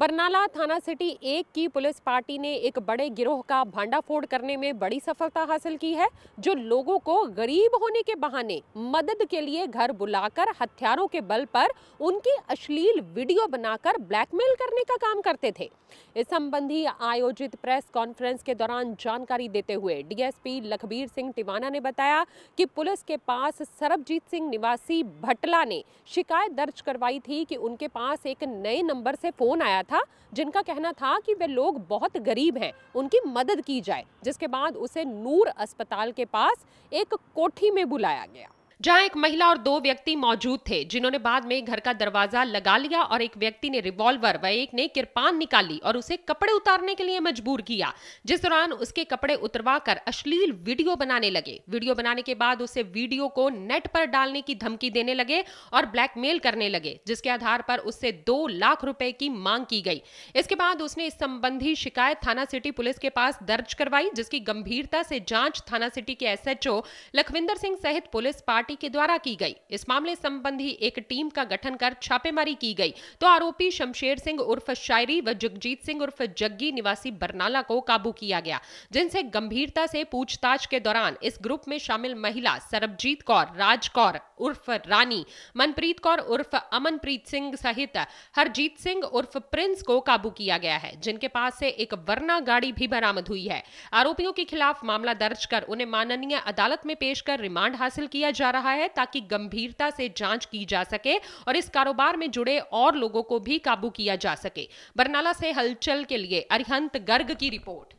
बरनाला थाना सिटी एक की पुलिस पार्टी ने एक बड़े गिरोह का भांडाफोड़ करने में बड़ी सफलता हासिल की है जो लोगों को गरीब होने के बहाने मदद के लिए घर बुलाकर हथियारों के बल पर उनकी अश्लील वीडियो बनाकर ब्लैकमेल करने का काम करते थे इस संबंधी आयोजित प्रेस कॉन्फ्रेंस के दौरान जानकारी देते हुए डीएसपी लखबीर सिंह टिवाना ने बताया कि पुलिस के पास सरबजीत सिंह निवासी भटला ने शिकायत दर्ज करवाई थी कि उनके पास एक नए नंबर से फोन आया था जिनका कहना था कि वे लोग बहुत गरीब हैं उनकी मदद की जाए जिसके बाद उसे नूर अस्पताल के पास एक कोठी में बुलाया गया जहां एक महिला और दो व्यक्ति मौजूद थे जिन्होंने बाद में घर का दरवाजा लगा लिया और एक व्यक्ति ने रिवॉल्वर व एक ने किरपान निकाली और उसे कपड़े उतारने के लिए मजबूर किया जिस दौरान उसके कपड़े उतरवा कर अश्लील वीडियो बनाने लगे वीडियो बनाने के बाद उसे वीडियो को नेट पर डालने की धमकी देने लगे और ब्लैकमेल करने लगे जिसके आधार पर उससे दो लाख रुपए की मांग की गई इसके बाद उसने इस संबंधी शिकायत थाना सिटी पुलिस के पास दर्ज करवाई जिसकी गंभीरता से जांच थाना सिटी के एसएचओ लखविंदर सिंह सहित पुलिस पार्टी पार्टी के द्वारा की गई इस मामले संबंधी एक टीम का गठन कर छापेमारी की गई तो आरोपी शमशेर सिंह उर्फ शायरी व जगजीत सिंह उर्फ जग्गी निवासी बरनाला को काबू किया गया जिनसे गंभीरता से पूछताछ के दौरान इस ग्रुप में शामिल महिला सरबजीत कौर राज कौर उर्फ रानी मनप्रीत कौर उर्फ अमनप्रीत सिंह सहित हरजीत सिंह उर्फ प्रिंस को काबू किया गया है जिनके पास से एक वरना गाड़ी भी बरामद हुई है आरोपियों के खिलाफ मामला दर्ज कर उन्हें माननीय अदालत में पेश कर रिमांड हासिल किया जा रहा रहा है ताकि गंभीरता से जांच की जा सके और इस कारोबार में जुड़े और लोगों को भी काबू किया जा सके बरनला से हलचल के लिए अरिहंत गर्ग की रिपोर्ट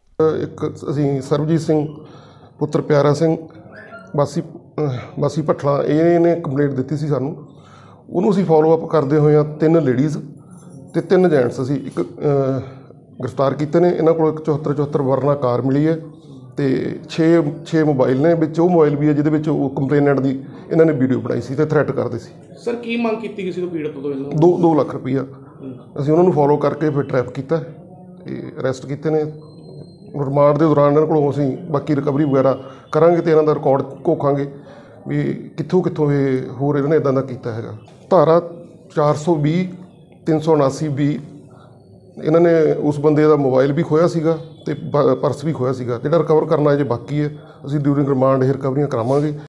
एक सरबजीत सिंह पुत्र प्यारा सिंह बासी बासी भटला इन्हें कंप्लेट दी सू उन्हू असी फॉलोअप करते हुए तीन लेडीज़ तो तीन जेंट्स असी एक गिरफ्तार किए ने इन को चौहत् चौहत् वरना कार मिली है ਤੇ 6 6 ਮੋਬਾਈਲ ਨੇ ਵਿੱਚ ਉਹ ਮੋਬਾਈਲ ਵੀ ਹੈ ਜਿਹਦੇ ਵਿੱਚ ਉਹ ਕੰਪਲੇਨੈਂਟ ਦੀ ਇਹਨਾਂ ਨੇ ਵੀਡੀਓ ਬਣਾਈ ਸੀ ਤੇ ਥ੍ਰੈਟ ਕਰਦੇ ਸੀ ਸਰ ਕੀ ਮੰਗ ਕੀਤੀ ਕਿਸੇ ਤੋਂ ਪੀੜਤ ਤੋਂ ਇਹਨਾਂ 2 2 ਲੱਖ ਰੁਪਈਆ ਅਸੀਂ ਉਹਨਾਂ ਨੂੰ ਫੋਲੋ ਕਰਕੇ ਫਿਰ ਟ੍ਰੈਪ ਕੀਤਾ ਤੇ ਅਰੈਸਟ ਕੀਤੇ ਨੇ ਰਿਮਾਂਡ ਦੇ ਦੌਰਾਨ ਇਹਨਾਂ ਕੋਲੋਂ ਅਸੀਂ ਬਾਕੀ ਰਿਕਵਰੀ ਵਗੈਰਾ ਕਰਾਂਗੇ ਤੇ ਇਹਨਾਂ ਦਾ ਰਿਕਾਰਡ ਕੋਖਾਂਗੇ ਵੀ ਕਿੱਥੋਂ ਕਿੱਥੋਂ ਇਹ ਹੋਰ ਇਹਨਾਂ ਨੇ ਇਦਾਂ ਦਾ ਕੀਤਾ ਹੈਗਾ ਧਾਰਾ 420 379 ਵੀ ਇਹਨਾਂ ਨੇ ਉਸ ਬੰਦੇ ਦਾ ਮੋਬਾਈਲ ਵੀ ਖੋਇਆ ਸੀਗਾ ਤੇ ਪਰਸ ਵੀ ਖੋਇਆ ਸੀਗਾ ਜਿਹੜਾ ਰਿਕਵਰ ਕਰਨਾ ਅਜੇ ਬਾਕੀ ਹੈ ਅਸੀਂ ਡਿਊਰਿੰਗ ਰਿਮਾਂਡ ਇਹ ਰਿਕਵਰੀਆਂ ਕਰਾਵਾਂਗੇ